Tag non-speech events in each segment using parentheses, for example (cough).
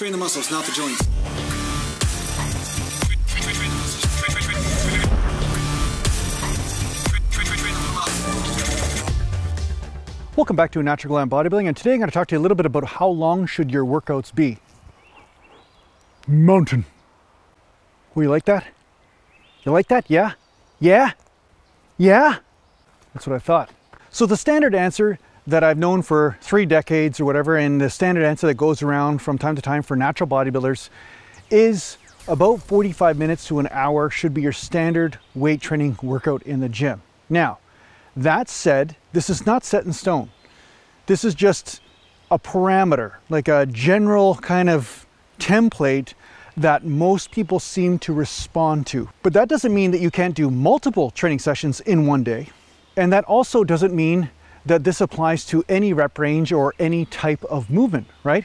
Train the muscles, not the joints. Welcome back to Natural Glam Bodybuilding, and today I'm going to talk to you a little bit about how long should your workouts be. Mountain. Will you like that? You like that? Yeah? Yeah? Yeah? That's what I thought. So the standard answer that I've known for three decades or whatever, and the standard answer that goes around from time to time for natural bodybuilders is about 45 minutes to an hour should be your standard weight training workout in the gym. Now, that said, this is not set in stone. This is just a parameter, like a general kind of template that most people seem to respond to. But that doesn't mean that you can't do multiple training sessions in one day. And that also doesn't mean that this applies to any rep range or any type of movement, right?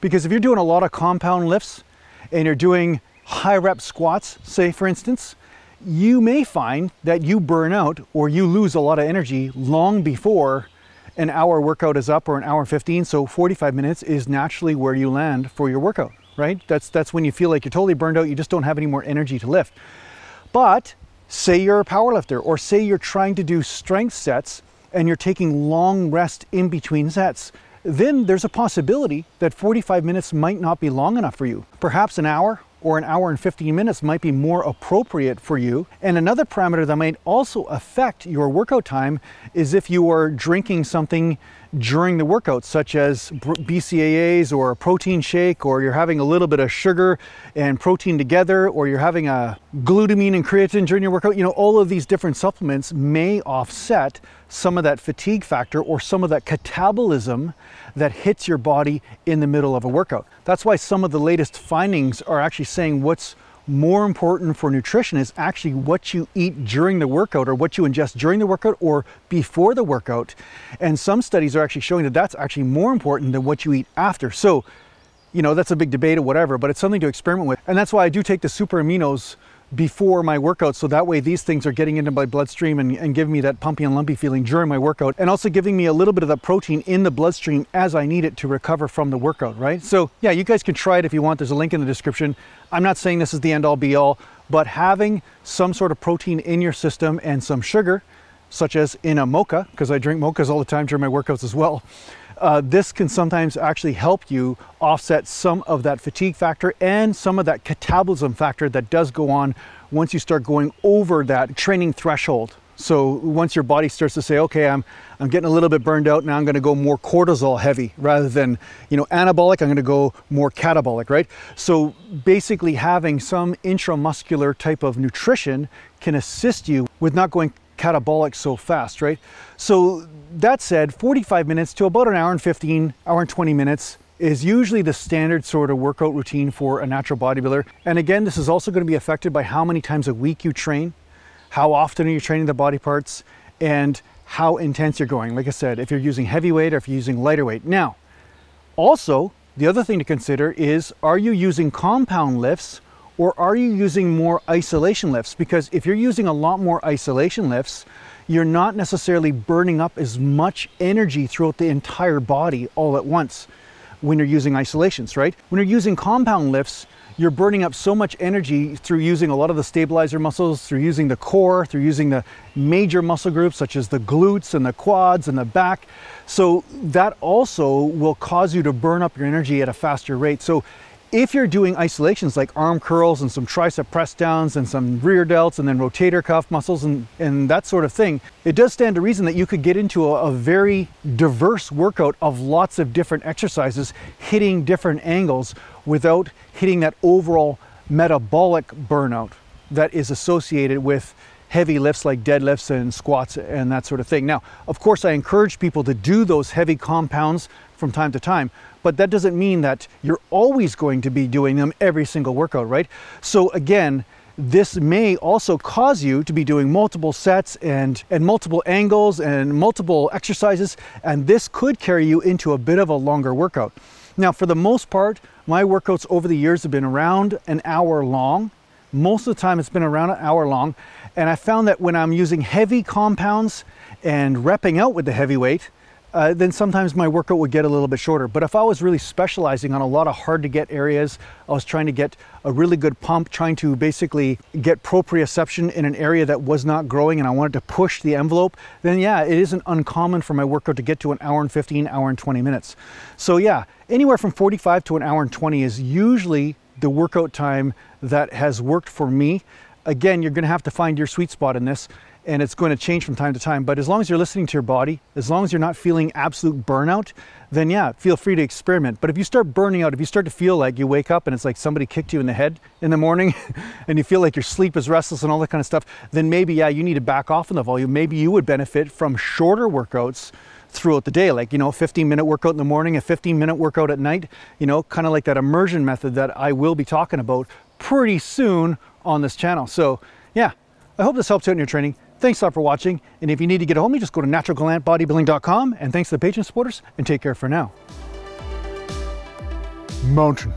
Because if you're doing a lot of compound lifts and you're doing high rep squats, say for instance, you may find that you burn out or you lose a lot of energy long before an hour workout is up or an hour 15. So 45 minutes is naturally where you land for your workout, right? That's, that's when you feel like you're totally burned out. You just don't have any more energy to lift. But say you're a powerlifter or say you're trying to do strength sets and you're taking long rest in between sets, then there's a possibility that 45 minutes might not be long enough for you. Perhaps an hour or an hour and 15 minutes might be more appropriate for you. And another parameter that might also affect your workout time is if you are drinking something during the workout, such as BCAAs or a protein shake, or you're having a little bit of sugar and protein together, or you're having a glutamine and creatine during your workout. You know, all of these different supplements may offset some of that fatigue factor or some of that catabolism that hits your body in the middle of a workout. That's why some of the latest findings are actually saying what's more important for nutrition is actually what you eat during the workout or what you ingest during the workout or before the workout. And some studies are actually showing that that's actually more important than what you eat after. So, you know, that's a big debate or whatever, but it's something to experiment with. And that's why I do take the super aminos before my workout. So that way these things are getting into my bloodstream and, and giving me that pumpy and lumpy feeling during my workout and also giving me a little bit of that protein in the bloodstream as I need it to recover from the workout, right? So yeah, you guys can try it if you want. There's a link in the description. I'm not saying this is the end all be all, but having some sort of protein in your system and some sugar, such as in a mocha, because I drink mochas all the time during my workouts as well, uh, this can sometimes actually help you offset some of that fatigue factor and some of that catabolism factor that does go on once you start going over that training threshold. So once your body starts to say, okay, I'm, I'm getting a little bit burned out, now I'm gonna go more cortisol heavy rather than, you know, anabolic, I'm gonna go more catabolic, right? So basically having some intramuscular type of nutrition can assist you with not going catabolic so fast, right? So that said, 45 minutes to about an hour and 15, hour and 20 minutes is usually the standard sort of workout routine for a natural bodybuilder. And again, this is also gonna be affected by how many times a week you train, how often are you training the body parts, and how intense you're going. Like I said, if you're using heavy weight or if you're using lighter weight. Now, also, the other thing to consider is, are you using compound lifts or are you using more isolation lifts? Because if you're using a lot more isolation lifts, you're not necessarily burning up as much energy throughout the entire body all at once when you're using isolations, right? When you're using compound lifts, you're burning up so much energy through using a lot of the stabilizer muscles, through using the core, through using the major muscle groups such as the glutes and the quads and the back. So that also will cause you to burn up your energy at a faster rate. So if you're doing isolations like arm curls and some tricep press downs and some rear delts and then rotator cuff muscles and, and that sort of thing, it does stand to reason that you could get into a, a very diverse workout of lots of different exercises hitting different angles without hitting that overall metabolic burnout that is associated with heavy lifts like deadlifts and squats and that sort of thing. Now, of course, I encourage people to do those heavy compounds from time to time, but that doesn't mean that you're always going to be doing them every single workout, right? So again, this may also cause you to be doing multiple sets and, and multiple angles and multiple exercises, and this could carry you into a bit of a longer workout. Now, for the most part, my workouts over the years have been around an hour long. Most of the time, it's been around an hour long. And I found that when I'm using heavy compounds and repping out with the heavy weight, uh, then sometimes my workout would get a little bit shorter. But if I was really specializing on a lot of hard to get areas, I was trying to get a really good pump, trying to basically get proprioception in an area that was not growing and I wanted to push the envelope, then yeah, it isn't uncommon for my workout to get to an hour and 15, hour and 20 minutes. So yeah, anywhere from 45 to an hour and 20 is usually the workout time that has worked for me. Again, you're gonna have to find your sweet spot in this and it's going to change from time to time. But as long as you're listening to your body, as long as you're not feeling absolute burnout, then yeah, feel free to experiment. But if you start burning out, if you start to feel like you wake up and it's like somebody kicked you in the head in the morning (laughs) and you feel like your sleep is restless and all that kind of stuff, then maybe, yeah, you need to back off on the volume. Maybe you would benefit from shorter workouts throughout the day, like, you know, 15 minute workout in the morning, a 15 minute workout at night, you know, kind of like that immersion method that I will be talking about pretty soon on this channel. So yeah, I hope this helps you out in your training. Thanks a lot for watching, and if you need to get a hold of me, just go to naturalgallantbodybuilding.com. and thanks to the patron supporters, and take care for now. Mountain.